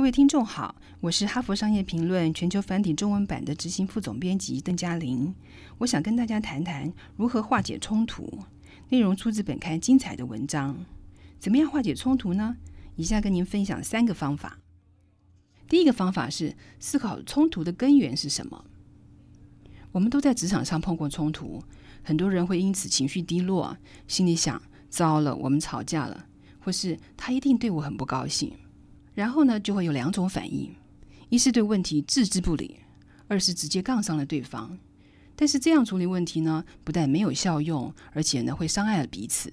各位听众好，我是哈佛商业评论全球繁体中文版的执行副总编辑邓嘉玲。我想跟大家谈谈如何化解冲突。内容出自本刊精彩的文章。怎么样化解冲突呢？以下跟您分享三个方法。第一个方法是思考冲突的根源是什么。我们都在职场上碰过冲突，很多人会因此情绪低落，心里想：糟了，我们吵架了，或是他一定对我很不高兴。然后呢，就会有两种反应：一是对问题置之不理；二是直接杠上了对方。但是这样处理问题呢，不但没有效用，而且呢，会伤害了彼此。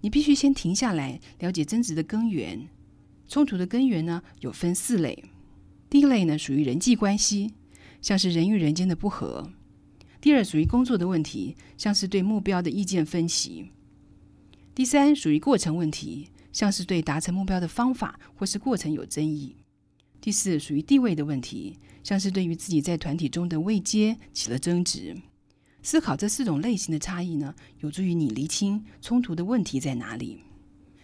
你必须先停下来，了解争执的根源。冲突的根源呢，有分四类：第一类呢，属于人际关系，像是人与人间的不和；第二，属于工作的问题，像是对目标的意见分歧；第三，属于过程问题。像是对达成目标的方法或是过程有争议。第四，属于地位的问题，像是对于自己在团体中的位阶起了争执。思考这四种类型的差异呢，有助于你厘清冲突的问题在哪里。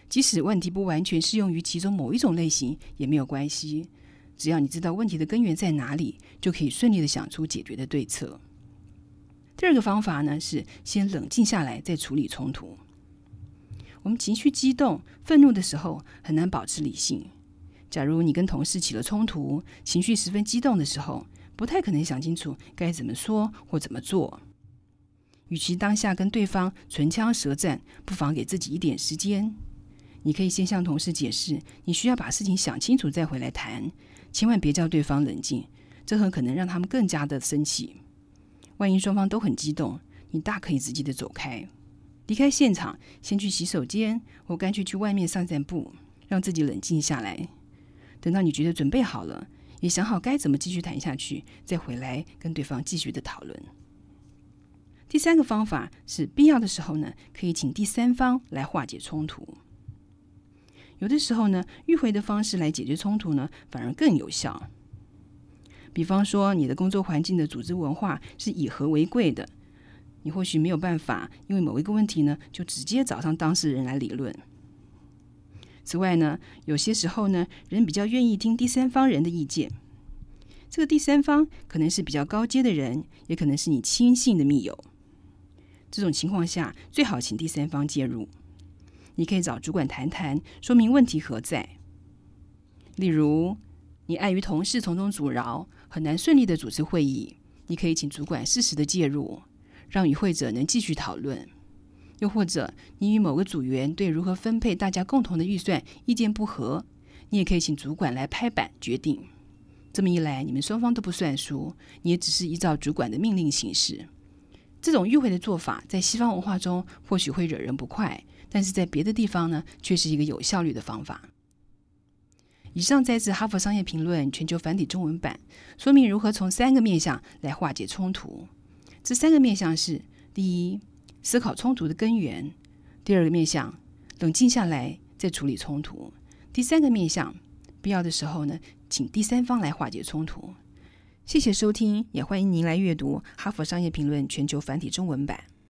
即使问题不完全适用于其中某一种类型也没有关系，只要你知道问题的根源在哪里，就可以顺利的想出解决的对策。第二个方法呢，是先冷静下来再处理冲突。我们情绪激动、愤怒的时候，很难保持理性。假如你跟同事起了冲突，情绪十分激动的时候，不太可能想清楚该怎么说或怎么做。与其当下跟对方唇枪舌战，不妨给自己一点时间。你可以先向同事解释，你需要把事情想清楚再回来谈。千万别叫对方冷静，这很可能让他们更加的生气。万一双方都很激动，你大可以直接的走开。离开现场，先去洗手间。我干脆去外面散散步，让自己冷静下来。等到你觉得准备好了，也想好该怎么继续谈下去，再回来跟对方继续的讨论。第三个方法是必要的时候呢，可以请第三方来化解冲突。有的时候呢，迂回的方式来解决冲突呢，反而更有效。比方说，你的工作环境的组织文化是以和为贵的。你或许没有办法，因为某一个问题呢，就直接找上当事人来理论。此外呢，有些时候呢，人比较愿意听第三方人的意见。这个第三方可能是比较高阶的人，也可能是你亲信的密友。这种情况下，最好请第三方介入。你可以找主管谈谈，说明问题何在。例如，你碍于同事从中阻挠，很难顺利的主持会议，你可以请主管适时的介入。让与会者能继续讨论，又或者你与某个组员对如何分配大家共同的预算意见不合，你也可以请主管来拍板决定。这么一来，你们双方都不算输，你也只是依照主管的命令行事。这种迂回的做法在西方文化中或许会惹人不快，但是在别的地方呢，却是一个有效率的方法。以上摘自《哈佛商业评论》全球繁体中文版，说明如何从三个面向来化解冲突。这三个面向是：第一，思考冲突的根源；第二个面向，冷静下来再处理冲突；第三个面向，必要的时候呢，请第三方来化解冲突。谢谢收听，也欢迎您来阅读《哈佛商业评论》全球繁体中文版。